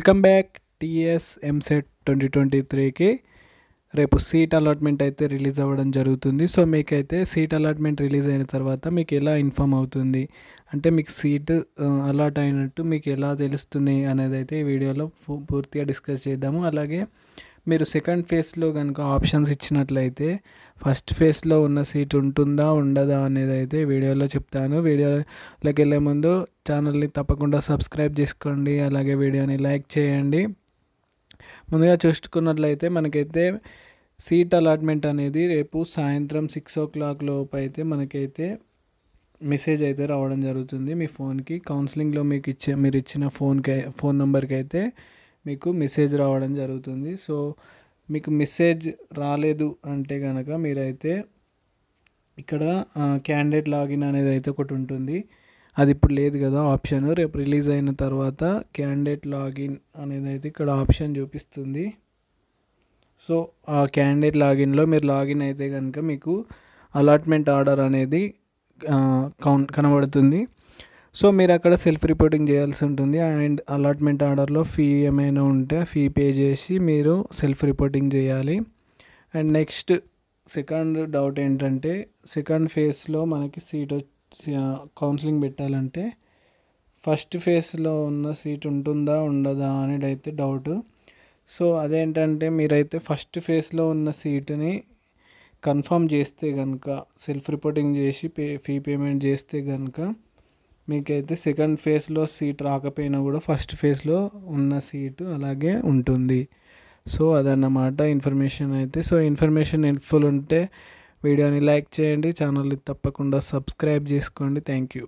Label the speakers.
Speaker 1: welcome back TS EAMCET twenty twenty త్రీకి రేపు seat allotment అయితే రిలీజ్ అవ్వడం జరుగుతుంది సో మీకైతే సీట్ అలాట్మెంట్ రిలీజ్ అయిన తర్వాత మీకు ఎలా ఇన్ఫామ్ అవుతుంది అంటే మీకు సీట్ అలాట్ అయినట్టు మీకు ఎలా తెలుస్తుంది అనేది అయితే ఈ వీడియోలో పూర్తిగా డిస్కస్ చేద్దాము అలాగే మీరు సెకండ్ ఫేస్లో కనుక ఆప్షన్స్ ఇచ్చినట్లయితే ఫస్ట్ ఫేస్లో ఉన్న సీట్ ఉంటుందా ఉండదా అనేది అయితే వీడియోలో చెప్తాను వీడియోలోకి వెళ్ళే ముందు ఛానల్ని తప్పకుండా సబ్స్క్రైబ్ చేసుకోండి అలాగే వీడియోని లైక్ చేయండి ముందుగా చూసుకున్నట్లయితే మనకైతే సీట్ అలాట్మెంట్ అనేది రేపు సాయంత్రం సిక్స్ ఓ క్లాక్ లోపు అయితే మనకైతే మెసేజ్ అయితే రావడం జరుగుతుంది మీ ఫోన్కి కౌన్సిలింగ్లో మీకు ఇచ్చే మీరు ఇచ్చిన ఫోన్కి ఫోన్ నెంబర్కి అయితే మీకు మెసేజ్ రావడం జరుగుతుంది సో మీకు మెసేజ్ రాలేదు అంటే కనుక మీరైతే ఇక్కడ క్యాండిడేట్ లాగిన్ అనేది అయితే ఒకటి ఉంటుంది అది ఇప్పుడు లేదు కదా ఆప్షన్ రేపు రిలీజ్ అయిన తర్వాత క్యాండిడేట్ లాగిన్ అనేది అయితే ఇక్కడ ఆప్షన్ చూపిస్తుంది సో ఆ క్యాండిడేట్ లాగిన్లో మీరు లాగిన్ అయితే కనుక మీకు అలాట్మెంట్ ఆర్డర్ అనేది కౌన్ కనబడుతుంది సో మీరు అక్కడ సెల్ఫ్ రిపోర్టింగ్ చేయాల్సి ఉంటుంది అండ్ అలాట్మెంట్ ఆర్డర్లో ఫీ ఏమైనా ఉంటే ఫీ పే చేసి మీరు సెల్ఫ్ రిపోర్టింగ్ చేయాలి అండ్ నెక్స్ట్ సెకండ్ డౌట్ ఏంటంటే సెకండ్ ఫేజ్లో మనకి సీట్ కౌన్సిలింగ్ పెట్టాలంటే ఫస్ట్ ఫేజ్లో ఉన్న సీట్ ఉంటుందా ఉండదా అనేది అయితే డౌట్ సో అదేంటంటే మీరైతే ఫస్ట్ ఫేజ్లో ఉన్న సీటుని కన్ఫర్మ్ చేస్తే కనుక సెల్ఫ్ రిపోర్టింగ్ చేసి పే ఫీ పేమెంట్ చేస్తే కనుక మీకైతే సెకండ్ ఫేజ్లో సీట్ రాకపోయినా కూడా ఫస్ట్ ఫేజ్లో ఉన్న సీటు అలాగే ఉంటుంది సో అదన్నమాట ఇన్ఫర్మేషన్ అయితే సో ఇన్ఫర్మేషన్ హెల్ప్ఫుల్ ఉంటే వీడియోని లైక్ చేయండి ఛానల్ని తప్పకుండా సబ్స్క్రైబ్ చేసుకోండి థ్యాంక్ యూ